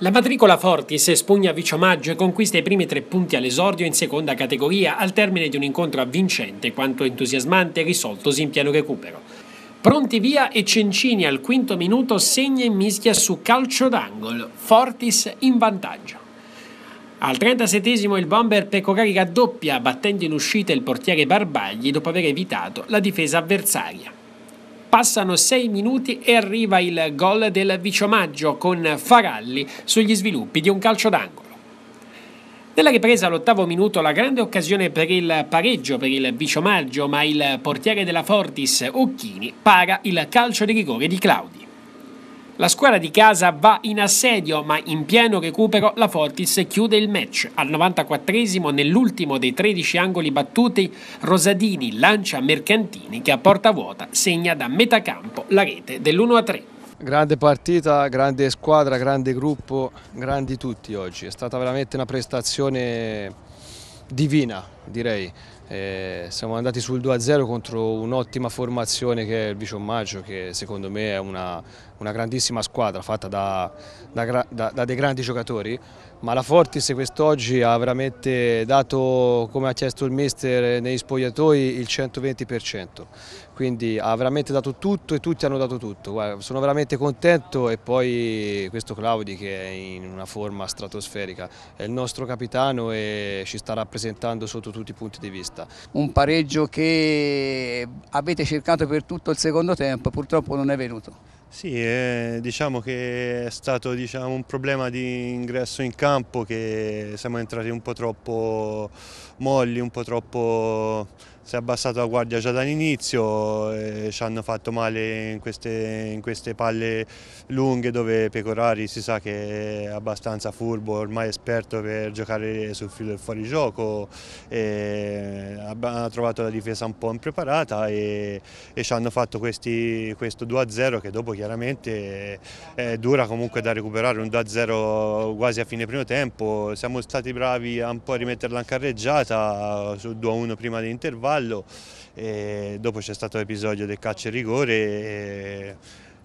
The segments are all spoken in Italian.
La matricola Fortis espugna Vicio Maggio e conquista i primi tre punti all'esordio in seconda categoria al termine di un incontro avvincente quanto entusiasmante risoltosi in pieno recupero. Pronti via e Cencini al quinto minuto segna in mischia su calcio d'angolo, Fortis in vantaggio. Al 37 il bomber Pecorari raddoppia battendo in uscita il portiere Barbagli dopo aver evitato la difesa avversaria. Passano 6 minuti e arriva il gol del viciomaggio con Faralli sugli sviluppi di un calcio d'angolo. Nella ripresa all'ottavo minuto la grande occasione per il pareggio per il viciomaggio, ma il portiere della Fortis, Ucchini, para il calcio di rigore di Claudi. La squadra di casa va in assedio, ma in pieno recupero la Fortis chiude il match. Al 94 nell'ultimo dei 13 angoli battuti, Rosadini lancia Mercantini che a porta vuota segna da metà campo la rete dell'1-3. Grande partita, grande squadra, grande gruppo, grandi tutti oggi. È stata veramente una prestazione divina, direi. Eh, siamo andati sul 2-0 contro un'ottima formazione che è il Vicio Maggio, che secondo me è una, una grandissima squadra fatta da, da, da, da, dei grandi giocatori, ma la Fortis quest'oggi ha veramente dato, come ha chiesto il mister nei spogliatoi, il 120%, quindi ha veramente dato tutto e tutti hanno dato tutto. Guarda, sono veramente contento e poi questo Claudi che è in una forma stratosferica, è il nostro capitano e ci sta rappresentando sotto tutti tutti i punti di vista. Un pareggio che avete cercato per tutto il secondo tempo, purtroppo non è venuto. Sì, eh, diciamo che è stato diciamo, un problema di ingresso in campo che siamo entrati un po' troppo molli, un po' troppo si è abbassato la guardia già dall'inizio, ci hanno fatto male in queste, in queste, palle lunghe dove Pecorari si sa che è abbastanza furbo, ormai esperto per giocare sul filo del fuorigioco, eh, ha trovato la difesa un po' impreparata e, e ci hanno fatto questi, questo 2-0 che dopo chiaramente è dura comunque da recuperare, un 2-0 quasi a fine primo tempo, siamo stati bravi a un po' rimetterla in carreggiata sul 2-1 prima di intervallo fallo, eh, dopo c'è stato l'episodio del calcio e rigore. E eh,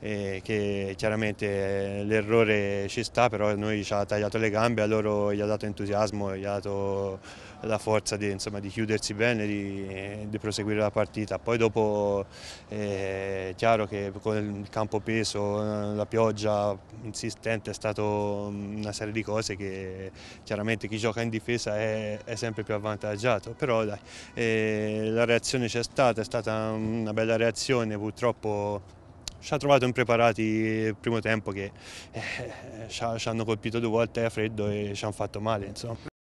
eh, che chiaramente eh, l'errore ci sta, però noi ci ha tagliato le gambe, a loro gli ha dato entusiasmo, gli ha dato la forza di, insomma, di chiudersi bene, di, di, proseguire la partita. Poi dopo eh, è chiaro che con il campo peso, la pioggia insistente è stata una serie di cose che chiaramente chi gioca in difesa è, è sempre più avvantaggiato, però dai, eh, la reazione c'è stata, è stata una bella reazione purtroppo ci ha trovato impreparati il primo tempo che eh, ci hanno colpito due volte a eh, freddo e ci hanno fatto male. Insomma.